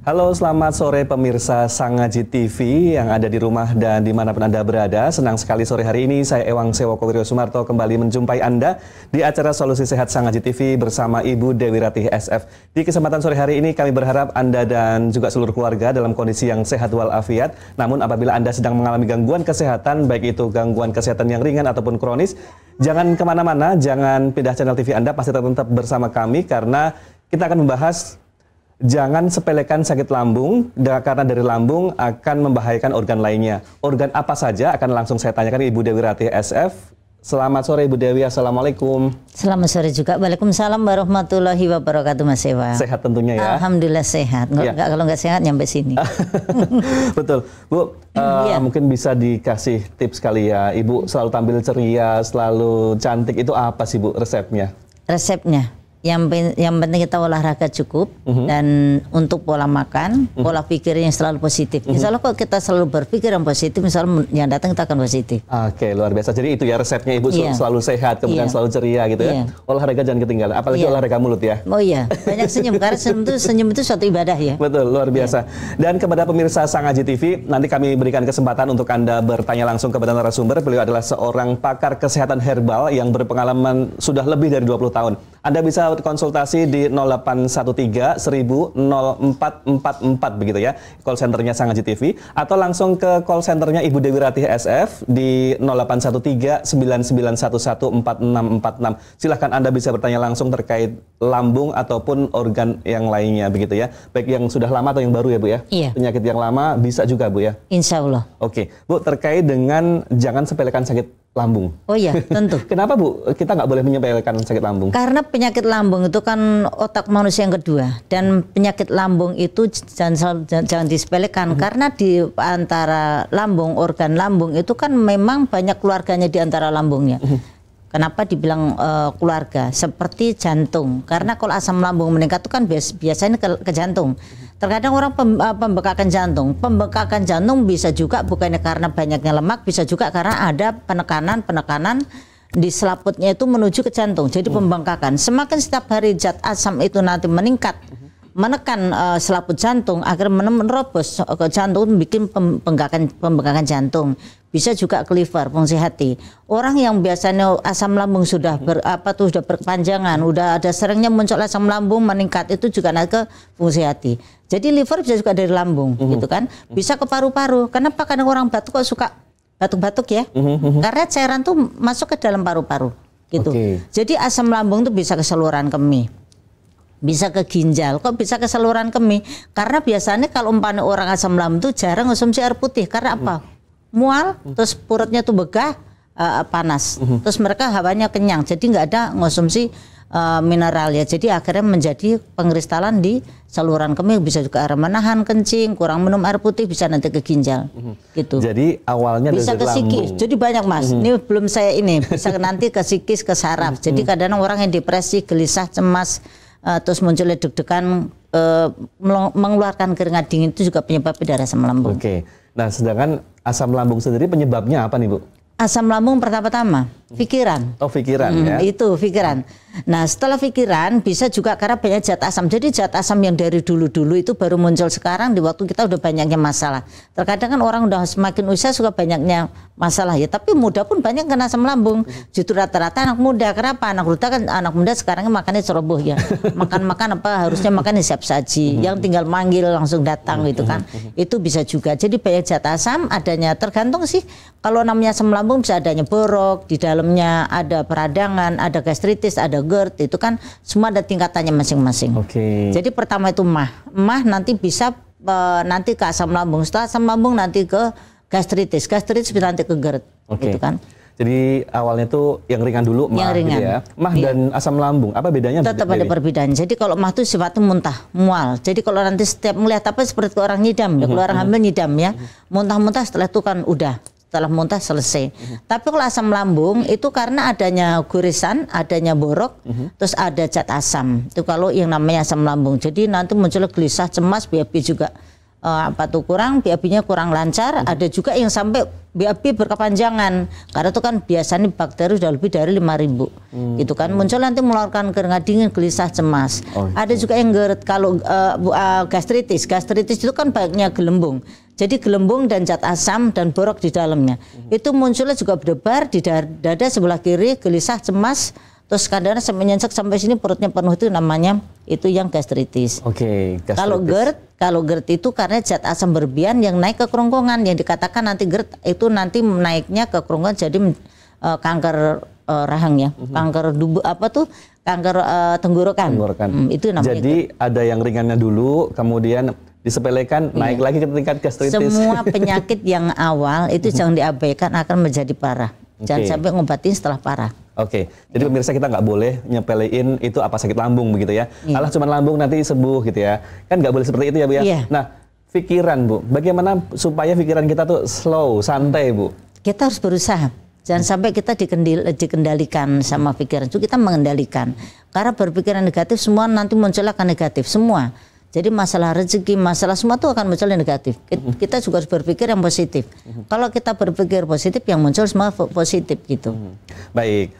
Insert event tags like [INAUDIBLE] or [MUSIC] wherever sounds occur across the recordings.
Halo, selamat sore pemirsa Sangaji TV yang ada di rumah dan di dimanapun Anda berada. Senang sekali sore hari ini saya Ewang Sewoko Wiryo Sumarto kembali menjumpai Anda di acara Solusi Sehat Sangaji TV bersama Ibu Dewi Ratih SF. Di kesempatan sore hari ini kami berharap Anda dan juga seluruh keluarga dalam kondisi yang sehat walafiat. Namun apabila Anda sedang mengalami gangguan kesehatan, baik itu gangguan kesehatan yang ringan ataupun kronis, jangan kemana-mana, jangan pindah channel TV Anda, pasti tetap bersama kami karena kita akan membahas jangan sepelekan sakit lambung karena dari lambung akan membahayakan organ lainnya. Organ apa saja akan langsung saya tanyakan Ibu Dewi Ratih SF. Selamat sore Ibu Dewi, Assalamualaikum Selamat sore juga, Waalaikumsalam warahmatullahi wabarakatuh Mas Ewa Sehat tentunya ya Alhamdulillah sehat, nggak, ya. kalau nggak sehat nyampe sini [LAUGHS] Betul, Bu uh, [CLEARS THROAT] ya. mungkin bisa dikasih tips kali ya Ibu selalu tampil ceria, selalu cantik, itu apa sih Bu resepnya? Resepnya, yang yang penting kita olahraga cukup mm -hmm. dan untuk pola makan, mm -hmm. pola pikirnya yang selalu positif. Mm -hmm. Insyaallah kalau kita selalu berpikir yang positif, misalnya yang datang kita akan positif. Oke, okay, luar biasa. Jadi itu ya resepnya Ibu yeah. selalu sehat, kemudian yeah. selalu ceria gitu ya. Yeah. Olahraga jangan ketinggalan, apalagi yeah. olahraga mulut ya. Oh iya, banyak senyum karena [LAUGHS] senyum itu senyum itu suatu ibadah ya. Betul, luar iya. biasa. Yeah. Dan kepada pemirsa Sang Aji TV, nanti kami berikan kesempatan untuk Anda bertanya langsung kepada narasumber. Beliau adalah seorang pakar kesehatan herbal yang berpengalaman sudah lebih dari 20 tahun anda bisa konsultasi di 0813 1000 begitu ya. Call centernya Sangaji TV atau langsung ke call centernya Ibu Dewi Ratih SF di 0813 9911 Silahkan Anda bisa bertanya langsung terkait lambung ataupun organ yang lainnya begitu ya. Baik yang sudah lama atau yang baru ya Bu ya. Iya. Penyakit yang lama bisa juga Bu ya. Insya Allah. Oke. Bu terkait dengan jangan sepelekan sakit lambung. Oh iya, [LAUGHS] tentu. Kenapa Bu? Kita nggak boleh menyepelekan sakit lambung. Karena penyakit lambung itu kan otak manusia yang kedua dan penyakit lambung itu jangan jangan, jangan disepelekan hmm. karena di antara lambung organ lambung itu kan memang banyak keluarganya di antara lambungnya. Hmm Kenapa dibilang uh, keluarga? Seperti jantung. Karena kalau asam lambung meningkat itu kan bias, biasanya ke, ke jantung. Terkadang orang pem, uh, pembekakan jantung. Pembekakan jantung bisa juga bukannya karena banyaknya lemak, bisa juga karena ada penekanan-penekanan di selaputnya itu menuju ke jantung. Jadi hmm. pembengkakan. Semakin setiap hari zat asam itu nanti meningkat, hmm menekan uh, selaput jantung agar menerobos eh, ke jantung bikin pembengkakan pembengkakan jantung bisa juga ke liver fungsi hati orang yang biasanya asam lambung sudah ber, apa tuh sudah berkepanjangan udah ada seringnya muncul asam lambung meningkat itu juga naik ke fungsi hati jadi liver bisa juga dari lambung uhum. gitu kan bisa ke paru-paru kenapa karena orang batuk kok suka batuk-batuk ya uhum. Mhm. karena cairan tuh masuk ke dalam paru-paru gitu okay. jadi asam lambung tuh bisa keseluruhan kemih bisa ke ginjal, kok bisa ke saluran kemih? Karena biasanya kalau umpamanya orang asam lambung itu jarang konsumsi air putih karena apa? Mual, terus perutnya tuh begah, uh, panas. Terus mereka hawanya kenyang, jadi nggak ada konsumsi uh, eh, mineral ya. Jadi akhirnya menjadi pengkristalan di saluran kemih bisa juga air menahan kencing, kurang minum air putih bisa nanti ke ginjal. Gitu. Jadi awalnya bisa ke sikis. Jadi banyak Mas. Hmm. Ini belum saya ini bisa nanti ke sikis, ke saraf. Jadi hmm. kadang orang yang depresi, gelisah, cemas uh, terus munculnya deg-degan uh, mengeluarkan keringat dingin itu juga penyebab darah asam lambung. Oke. Okay. Nah, sedangkan asam lambung sendiri penyebabnya apa nih, Bu? Asam lambung pertama-tama pikiran. Oh, pikiran hmm, ya. Itu pikiran. Nah, setelah pikiran bisa juga karena banyak zat asam. Jadi zat asam yang dari dulu-dulu itu baru muncul sekarang di waktu kita udah banyaknya masalah. Terkadang kan orang udah semakin usia suka banyaknya masalah ya, tapi muda pun banyak kena asam lambung. Hmm. Justru rata-rata anak muda. Kenapa? Anak muda kan anak muda sekarang kan makannya ceroboh ya. [LAUGHS] Makan-makan apa harusnya makan siap saji. Hmm. Yang tinggal manggil langsung datang hmm, gitu kan. Itu bisa juga. Jadi banyak zat asam adanya tergantung sih. Kalau namanya asam lambung bisa adanya borok di dalam dalamnya ada peradangan, ada gastritis, ada GERD, itu kan semua ada tingkatannya masing-masing. Oke. Okay. Jadi pertama itu mah. Mah nanti bisa e, nanti ke asam lambung, setelah asam lambung nanti ke gastritis, gastritis bisa nanti ke GERD. Oke. Okay. Gitu kan. Jadi awalnya itu yang ringan dulu mah yang ringan. Gitu ya. Mah iya. dan asam lambung apa bedanya? Tetap ada perbedaan. Jadi kalau mah itu sifatnya muntah, mual. Jadi kalau nanti setiap melihat apa seperti orang nyidam, mm -hmm. ya. Mm-hmm, kalau orang mm-hmm. hamil nyidam ya, muntah-muntah setelah itu kan udah setelah muntah selesai. Uh-huh. Tapi kalau asam lambung itu karena adanya gurisan, adanya borok, uh-huh. terus ada cat asam. Itu kalau yang namanya asam lambung. Jadi nanti muncul gelisah, cemas, BAB juga uh, apa tuh kurang, BAB-nya kurang lancar. Uh-huh. Ada juga yang sampai BAB berkepanjangan. Karena itu kan biasanya bakteri sudah lebih dari 5000. ribu, Gitu kan muncul nanti mengeluarkan keringat dingin, gelisah, cemas. Oh, ada gitu. juga yang geret kalau uh, uh, gastritis. Gastritis itu kan banyaknya gelembung. Jadi gelembung dan zat asam dan borok di dalamnya. Hmm. Itu munculnya juga berdebar di dada sebelah kiri, gelisah, cemas, terus kadang kadang sampai sampai sini perutnya penuh itu namanya itu yang gastritis. Oke, okay, Kalau GERD, kalau GERD itu karena zat asam berlebihan yang naik ke kerongkongan yang dikatakan nanti GERD itu nanti naiknya ke kerongkongan jadi uh, kanker uh, rahang ya, mm-hmm. kanker dubu apa tuh kanker uh, tenggorokan. Tenggorokan. Hmm, itu namanya. Jadi itu. ada yang ringannya dulu, kemudian disepelekan iya. naik lagi ke tingkat gastritis. Semua [LAUGHS] penyakit yang awal itu mhm. jangan diabaikan akan menjadi parah. Jangan okay. sampai ngobatin setelah parah. Oke, okay. jadi pemirsa kita nggak boleh nyepelein itu apa sakit lambung begitu ya. Iya. Alah cuma lambung nanti sembuh gitu ya. Kan nggak boleh seperti itu ya Bu ya. Iya. Nah, pikiran Bu, bagaimana supaya pikiran kita tuh slow, santai Bu? Kita harus berusaha. Jangan sampai kita dikendil, dikendalikan sama pikiran itu kita mengendalikan. Karena berpikiran negatif semua nanti muncul akan negatif semua. Jadi masalah rezeki, masalah semua itu akan muncul yang negatif. Mm-hmm. Kita juga harus berpikir yang positif. Mm-hmm. Kalau kita berpikir positif, yang muncul semua positif gitu. Mm-hmm. Baik.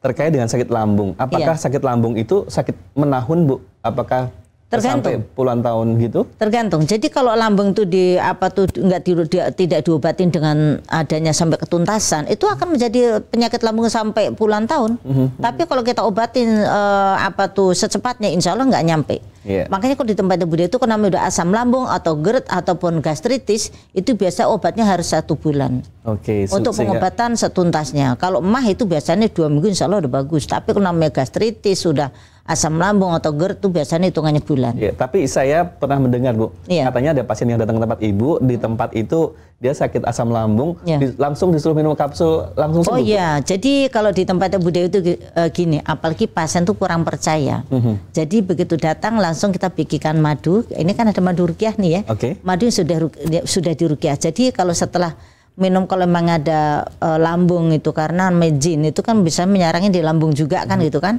Terkait dengan sakit lambung, apakah iya. sakit lambung itu sakit menahun, Bu? Apakah Tergantung. Sampai puluhan tahun gitu? Tergantung. Jadi kalau lambung itu di apa tuh nggak di, di, tidak diobatin dengan adanya sampai ketuntasan, itu akan menjadi penyakit lambung sampai puluhan tahun. Mm -hmm. Tapi kalau kita obatin uh, apa tuh secepatnya, insya Allah nggak nyampe. Yeah. Makanya kalau di tempat budaya itu kena udah asam lambung atau GERD ataupun gastritis, itu biasa obatnya harus satu bulan. Oke. Okay, so, Untuk pengobatan setuntasnya. Kalau mah itu biasanya dua minggu insya Allah udah bagus. Tapi kalau namanya gastritis sudah asam lambung atau GERD itu biasanya hitungannya bulan. Ya, tapi saya pernah mendengar Bu, ya. katanya ada pasien yang datang ke tempat ibu di tempat itu dia sakit asam lambung, ya. di, langsung disuruh minum kapsul langsung oh sembuh. Oh iya, jadi kalau di tempat Ibu itu e, gini, apalagi pasien tuh kurang percaya. Mm -hmm. Jadi begitu datang langsung kita bikinkan madu. Ini kan ada madu rukiah nih ya. Okay. Madu yang sudah sudah rukiah. Jadi kalau setelah minum kalau memang ada e, lambung itu karena mejin itu kan bisa menyarangin di lambung juga kan mm -hmm. gitu kan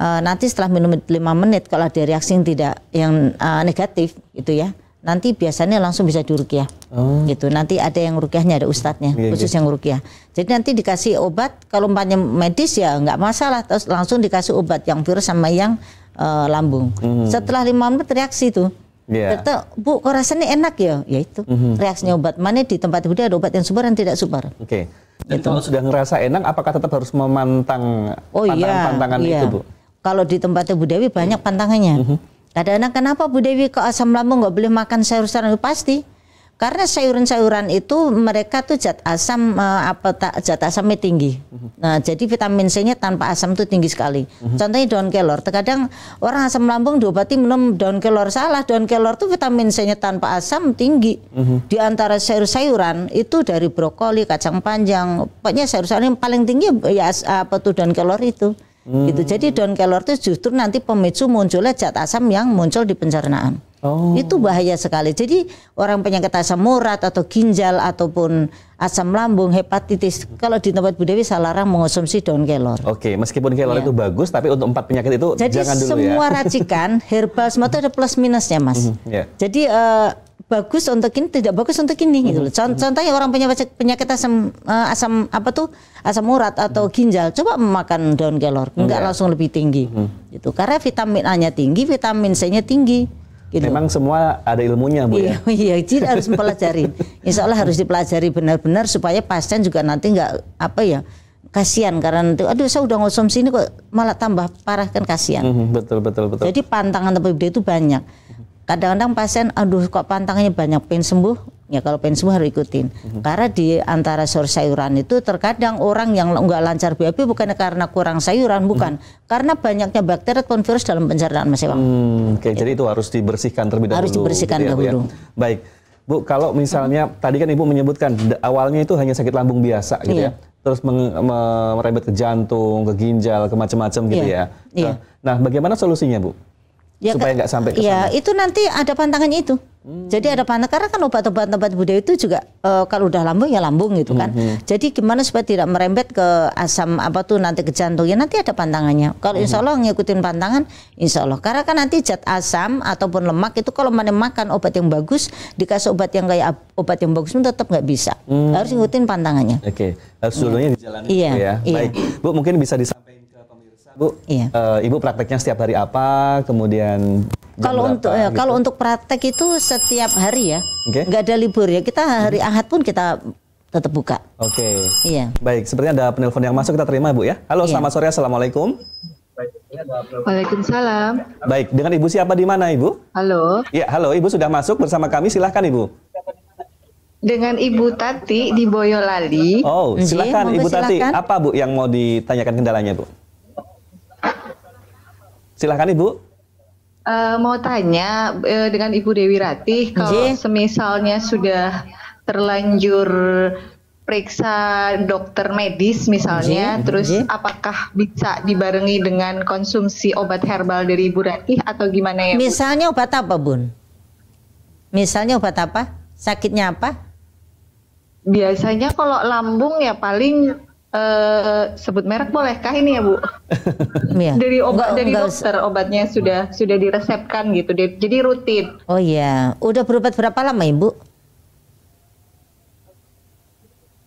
uh, nanti setelah minum 5 menit kalau ada reaksi yang tidak yang uh, negatif gitu ya nanti biasanya langsung bisa dirukiah oh. gitu nanti ada yang rukiahnya ada ustadznya yeah, iya. khusus yeah. yang rukiah jadi nanti dikasih obat kalau umpamanya medis ya nggak masalah terus langsung dikasih obat yang virus sama yang uh, lambung mm. setelah lima menit reaksi itu, Yeah. Iya. Kata, bu, kok rasanya enak ya? Ya itu, mm-hmm. reaksinya obat. Mana di tempat budi ada obat yang subar dan tidak subar. Oke. Okay. Dan gitu. kalau sudah ngerasa enak, apakah tetap harus memantang oh, iya. pantangan-pantangan yeah, itu, Bu? kalau di tempatnya Bu Dewi banyak pantangannya. Mm -hmm. Kadang-kadang kenapa Bu Dewi ke asam lambung nggak boleh makan sayur-sayuran ya, pasti? Karena sayuran-sayuran itu mereka tuh zat asam uh, apa zat asamnya tinggi. Mm-hmm. Nah, jadi vitamin C-nya tanpa asam itu tinggi sekali. Mm -hmm. Contohnya daun kelor. Terkadang orang asam lambung diobati minum daun kelor salah. Daun kelor tuh vitamin C-nya tanpa asam tinggi. Mm -hmm. Di antara sayur-sayuran itu dari brokoli, kacang panjang, pokoknya sayur-sayuran yang paling tinggi ya apa tuh daun kelor itu. Hmm. Gitu. Jadi hmm. daun kelor itu justru nanti pemicu munculnya zat asam yang muncul di pencernaan. Oh. Itu bahaya sekali. Jadi orang penyakit asam urat atau ginjal ataupun asam lambung, hepatitis, kalau di tempat Bu Dewi saya larang mengonsumsi daun kelor. Oke, okay, meskipun kelor ya. itu bagus, tapi untuk empat penyakit itu Jadi jangan dulu ya. Jadi semua [LAUGHS] racikan herbal semua itu ada plus minusnya, Mas. -hmm, yeah. Jadi uh, bagus untuk ini tidak bagus untuk ini gitu loh. Mhm, mhm. Contohnya orang penyakit penyakit asam uh, asam apa tuh asam urat atau mhm. ginjal coba makan daun kelor enggak mm iya. langsung lebih tinggi. Mm -hmm. Gitu. Karena vitamin A-nya tinggi, vitamin C-nya tinggi Gitu. Memang semua ada ilmunya Bu ya. iya, ya. [LAUGHS] Iya, jadi harus mempelajari. Insya Allah harus dipelajari benar-benar supaya pasien juga nanti nggak apa ya kasihan karena nanti aduh saya udah ngosong sini kok malah tambah parah kan kasihan. Mm -hmm, betul betul betul. Jadi pantangan tapi itu banyak. Kadang-kadang pasien aduh kok pantangannya banyak pengen sembuh ya kalau pengen semua harus ikutin mm-hmm. karena di antara sumber sayuran itu terkadang orang yang nggak lancar BAB bukan karena kurang sayuran mhm. bukan mm-hmm. karena banyaknya bakteri atau virus dalam pencernaan Mas Ewang. Hmm, Oke, okay, iya. jadi itu harus dibersihkan terlebih dahulu. Harus dibersihkan gitu ya, ya? dahulu. Ya, Baik. Bu, kalau misalnya hmm. tadi kan Ibu menyebutkan awalnya itu hanya sakit lambung biasa gitu ya? iya. ya. Terus merembet ke jantung, ke ginjal, ke macam-macam gitu iya. ya. Iya. Nah, bagaimana solusinya, Bu? Ya, Supaya nggak sampai ke iya, sana. itu nanti ada pantangannya itu. Hmm. Jadi ada panas karena kan obat-obat tempat budaya itu juga uh, kalau udah lambung ya lambung gitu kan. Hmm, hmm. Jadi gimana supaya tidak merembet ke asam apa tuh nanti ke jantung ya nanti ada pantangannya. Kalau hmm. insya Allah hmm. ngikutin pantangan insya Allah karena kan nanti zat asam ataupun lemak itu kalau mana makan obat yang bagus dikasih obat yang kayak obat yang bagus pun tetap nggak bisa. Hmm. Harus ngikutin pantangannya. Oke okay. harus dulunya dijalani iya, gitu ya. Iya. Baik bu mungkin bisa disampaikan Bu, iya. uh, ibu prakteknya setiap hari apa? Kemudian kalau untuk eh, gitu? kalau untuk praktek itu setiap hari ya, okay. nggak ada libur ya. Kita hari hmm. Ahad pun kita tetap buka. Oke. Okay. Iya. Baik, sepertinya ada penelpon yang masuk kita terima Bu ya. Halo, iya. selamat sore, assalamualaikum. Waalaikumsalam. Baik, dengan Ibu siapa di mana Ibu? Halo. Ya, halo Ibu sudah masuk bersama kami, silahkan Ibu. Dengan Ibu Tati di Boyolali. Oh, silakan Ibu silakan. Tati. Apa Bu yang mau ditanyakan kendalanya Bu? Silahkan Ibu. Uh, mau tanya uh, dengan Ibu Dewi Ratih, iya. kalau Jee. semisalnya sudah terlanjur periksa dokter medis misalnya, Jee. Iya. terus Jee. Iya. apakah bisa dibarengi dengan konsumsi obat herbal dari Ibu Ratih atau gimana ya? Bu? Misalnya obat apa, Bun? Misalnya obat apa? Sakitnya apa? Biasanya kalau lambung ya paling Uh, sebut merek bolehkah ini ya Bu? [LAUGHS] Iya. Dari obat dari enggak dokter obatnya sudah sudah diresepkan gitu. Jadi rutin. Oh iya, udah berobat berapa lama Ibu?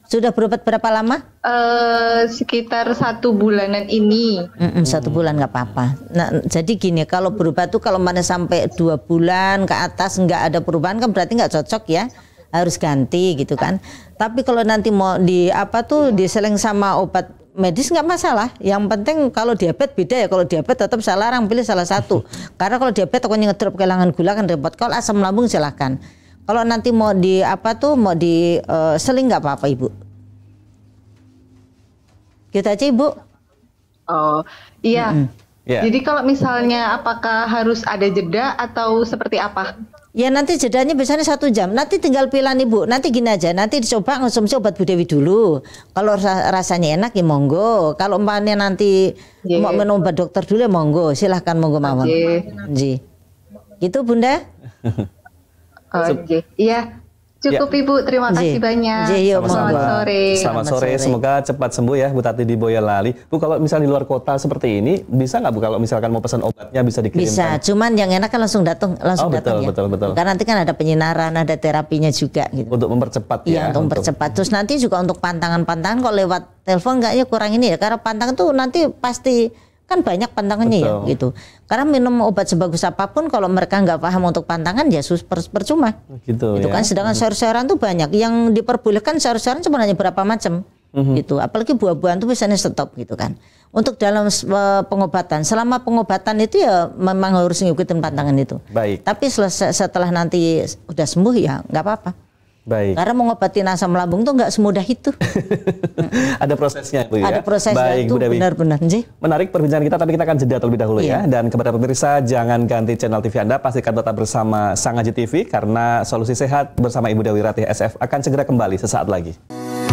Sudah berobat berapa lama? Uh, sekitar satu bulanan ini. Mm-mm, satu bulan nggak apa-apa. Nah, jadi gini, kalau berobat tuh kalau mana sampai dua bulan ke atas nggak ada perubahan kan berarti nggak cocok ya harus ganti gitu kan. Tapi kalau nanti mau di apa tuh diseleng sama obat medis nggak masalah. Yang penting kalau diabetes beda ya. Kalau diabetes tetap saya larang pilih salah satu. [LAUGHS] Karena kalau diabetes tokonya ngedrop kehilangan gula kan repot. Kalau asam lambung silahkan. Kalau nanti mau di apa tuh mau di uh, seling nggak apa-apa ibu. kita gitu aja ibu. Oh iya. Mm -hmm. yeah. Jadi kalau misalnya apakah harus ada jeda atau seperti apa? Ya nanti jedanya biasanya satu jam. Nanti tinggal pilihan ibu. Nanti gini aja. Nanti dicoba konsumsi obat Bu Dewi dulu. Kalau rasanya enak ya monggo. Kalau umpamanya nanti yeah. mau minum obat dokter dulu ya monggo. Silahkan monggo mawon. Okay. Gitu bunda. Oke. [LAUGHS] okay. Oh, iya. Cukup ya. Ibu, terima kasih Jee. banyak. Jee, yuk, Selamat Sama. sore. Selamat, Selamat sore. sore, semoga cepat sembuh ya Bu Tati di Boyolali. Bu kalau misalnya di luar kota seperti ini, bisa nggak Bu kalau misalkan mau pesan obatnya bisa dikirim? Bisa, cuman yang enak kan langsung datang, langsung oh, datang betul, ya. Betul, betul. Karena nanti kan ada penyinaran, ada terapinya juga gitu. Untuk mempercepat ya. Iya, untuk mempercepat. Terus nanti juga untuk pantangan-pantangan kok lewat telepon ya kurang ini ya, karena pantangan tuh nanti pasti kan banyak pantangannya ya, Betul. ya gitu. Karena minum obat sebagus apapun kalau mereka nggak paham untuk pantangan ya sus percuma. Gitu. Itu ya. kan sedangkan hmm sayur-sayuran tuh banyak yang diperbolehkan sayur-sayuran cuma hanya berapa macam. Mm-hmm. Gitu. Apalagi buah-buahan tuh biasanya stop gitu kan. Untuk dalam e, pengobatan, selama pengobatan itu ya memang harus ngikutin pantangan itu. Baik. Tapi selesai, setelah nanti udah sembuh ya nggak apa-apa. Baik. Karena mengobati asam lambung tuh nggak semudah itu. [LAUGHS] Ada prosesnya, Bu ya. Ada prosesnya Baik, itu benar-benar. Menarik perbincangan kita, tapi kita akan jeda terlebih dahulu ya. iya. ya. Dan kepada pemirsa, jangan ganti channel TV Anda, pastikan tetap bersama Sang Haji TV karena solusi sehat bersama Ibu Dewi Ratih SF akan segera kembali sesaat lagi.